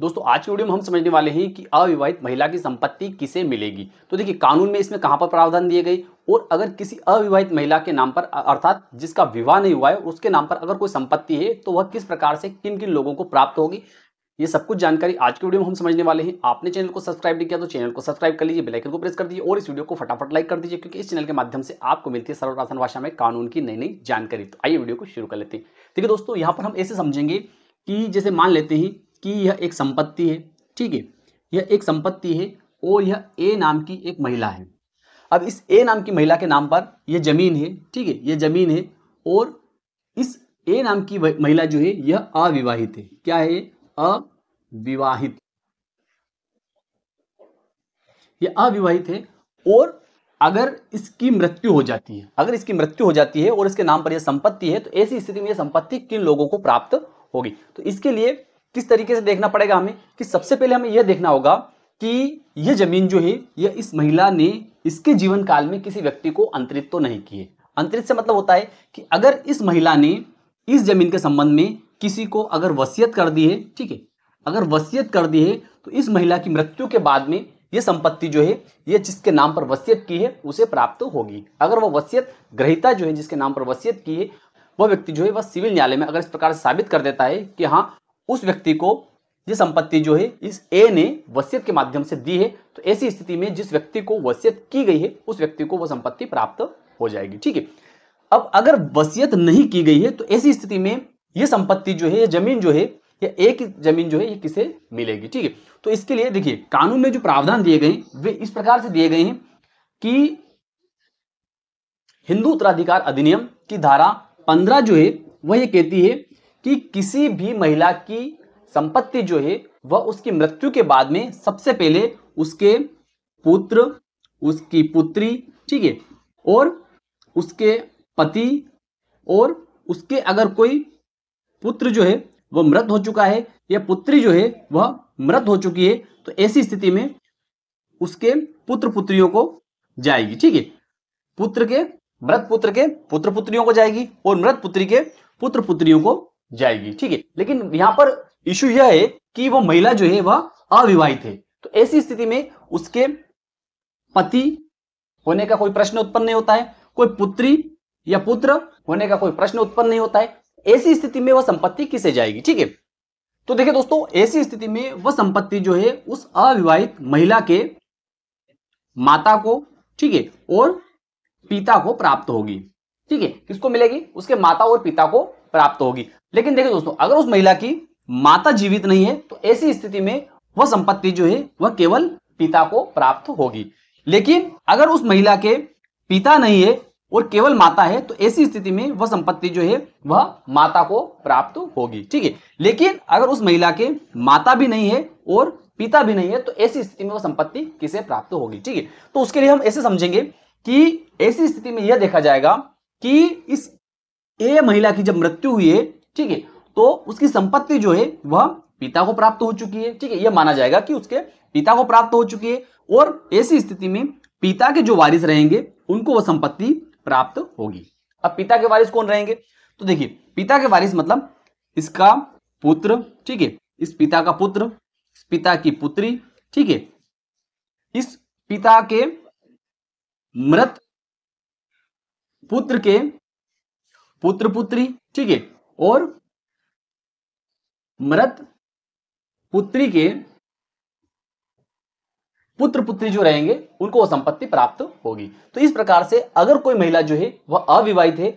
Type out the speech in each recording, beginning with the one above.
दोस्तों आज की वीडियो में हम समझने वाले हैं कि अविवाहित महिला की संपत्ति किसे मिलेगी तो देखिए कानून में इसमें कहां पर प्रावधान दिए गए और अगर किसी अविवाहित महिला के नाम पर अर्थात जिसका विवाह नहीं हुआ है उसके नाम पर अगर कोई संपत्ति है तो वह किस प्रकार से किन किन लोगों को प्राप्त होगी ये सब कुछ जानकारी आज की वीडियो में हम समझने वाले हैं आपने चैनल को सब्सक्राइब नहीं किया तो चैनल को सब्सक्राइब कर लीजिए बेलाइकन को प्रेस कर दीजिए और इस वीडियो को फटाफट लाइक कर दीजिए क्योंकि इस चैनल के माध्यम से आपको मिलती है सरल भाषा में कानून की नई नई जानकारी तो आइए वीडियो को शुरू कर लेते हैं ठीक है दोस्तों यहाँ पर हम ऐसे समझेंगे कि जैसे मान लेते हैं कि यह एक संपत्ति है ठीक है यह एक संपत्ति है और यह ए नाम की एक महिला है अब इस ए नाम की महिला के नाम पर यह जमीन है ठीक है यह जमीन है और इस ए नाम की महिला जो है यह अविवाहित है क्या है अविवाहित यह अविवाहित है और अगर इसकी मृत्यु हो जाती है अगर इसकी मृत्यु हो जाती है और इसके नाम पर यह संपत्ति है तो ऐसी स्थिति में यह संपत्ति किन लोगों को प्राप्त होगी तो इसके लिए किस तरीके से देखना पड़ेगा हमें कि सबसे पहले हमें यह देखना होगा कि ये जमीन जो है यह इस महिला ने इसके जीवन काल में किसी व्यक्ति को अंतरित तो नहीं किए अंतरित से मतलब होता है कि अगर इस महिला ने इस जमीन के संबंध में किसी को अगर वसीयत कर दी है ठीक है अगर वसीयत कर दी है तो इस महिला की मृत्यु के बाद में यह संपत्ति जो है यह जिसके नाम पर वसीयत की है उसे प्राप्त होगी अगर वह वसीयत ग्रहिता जो है जिसके नाम पर वसीयत की है वह व्यक्ति जो है वह सिविल न्यायालय में अगर इस प्रकार साबित कर देता है कि हाँ उस व्यक्ति को ये संपत्ति जो है इस ए ने वसीयत के माध्यम से दी है तो ऐसी स्थिति में जिस व्यक्ति को वसीयत की गई है उस व्यक्ति को वह संपत्ति प्राप्त हो जाएगी ठीक है अब अगर वसीयत नहीं की गई है तो ऐसी स्थिति में यह संपत्ति जो है जमीन जो है या एक जमीन जो है ये किसे मिलेगी ठीक है तो इसके लिए देखिए कानून में जो प्रावधान दिए गए वे इस प्रकार से दिए गए हैं कि हिंदू उत्तराधिकार अधिनियम की धारा पंद्रह जो है वह ये कहती है कि किसी भी महिला की संपत्ति जो है वह उसकी मृत्यु के बाद में सबसे पहले उसके पुत्र उसकी पुत्री ठीक है और उसके पति और उसके अगर कोई पुत्र जो है वह मृत हो चुका है या पुत्री जो है वह मृत हो चुकी है तो ऐसी स्थिति में उसके पुत्र पुत्रियों को जाएगी ठीक है पुत्र के मृत पुत्र के पुत्र पुत्रियों को जाएगी और मृत पुत्री के पुत्र पुत्रियों को जाएगी ठीक है लेकिन यहां पर इश्यू यह है कि वो महिला जो है वह अविवाहित है तो ऐसी स्थिति में उसके पति होने का कोई प्रश्न उत्पन्न नहीं होता है कोई पुत्री या पुत्र होने का कोई प्रश्न उत्पन्न नहीं होता है ऐसी स्थिति में वह संपत्ति किसे जाएगी ठीक है तो देखिए दोस्तों ऐसी स्थिति में वह संपत्ति जो है उस अविवाहित महिला के माता को ठीक है और पिता को प्राप्त होगी ठीक है किसको मिलेगी उसके माता और पिता को प्राप्त होगी लेकिन देखिए दोस्तों अगर उस महिला की माता जीवित नहीं है तो ऐसी स्थिति में वह संपत्ति जो है वह केवल पिता को प्राप्त होगी लेकिन अगर उस महिला के पिता नहीं है और केवल माता है तो ऐसी स्थिति में वह संपत्ति जो है वह माता को प्राप्त होगी ठीक है लेकिन अगर उस महिला के माता भी नहीं है और पिता भी नहीं है तो ऐसी स्थिति में वह संपत्ति किसे प्राप्त होगी ठीक है तो उसके लिए हम ऐसे समझेंगे कि ऐसी स्थिति में यह देखा जाएगा कि इस ए महिला की जब मृत्यु हुई है ठीक है तो उसकी संपत्ति जो है वह पिता को प्राप्त हो चुकी है ठीक है यह माना जाएगा कि उसके पिता को प्राप्त हो चुकी है और ऐसी स्थिति में पिता के जो वारिस रहेंगे उनको वह संपत्ति प्राप्त होगी अब पिता के वारिस कौन रहेंगे तो देखिए पिता के वारिस मतलब इसका पुत्र ठीक है इस पिता का पुत्र इस पिता की पुत्री ठीक है इस पिता के मृत पुत्र के पुत्र पुत्री ठीक है और मृत पुत्री के पुत्र पुत्री जो रहेंगे उनको वो संपत्ति प्राप्त होगी तो इस प्रकार से अगर कोई महिला जो है वह अविवाहित है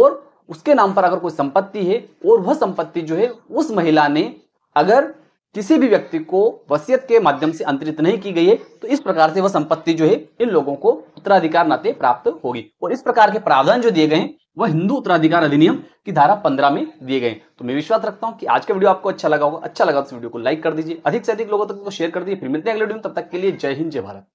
और उसके नाम पर अगर कोई संपत्ति है और वह संपत्ति जो है उस महिला ने अगर किसी भी व्यक्ति को वसीयत के माध्यम से अंतरित नहीं की गई है तो इस प्रकार से वह संपत्ति जो है इन लोगों को उत्तराधिकार नाते प्राप्त होगी और इस प्रकार के प्रावधान जो दिए गए हैं वह हिंदू उत्तराधिकार अधिनियम की धारा पंद्रह में दिए गए तो मैं विश्वास रखता हूं कि आज का वीडियो आपको अच्छा लगा होगा अच्छा लगा तो वीडियो को लाइक कर दीजिए अधिक से अधिक लोगों तक तो शेयर कर दीजिए फिर मिलते हैं अगले वीडियो में तब तक के लिए जय हिंद जय भारत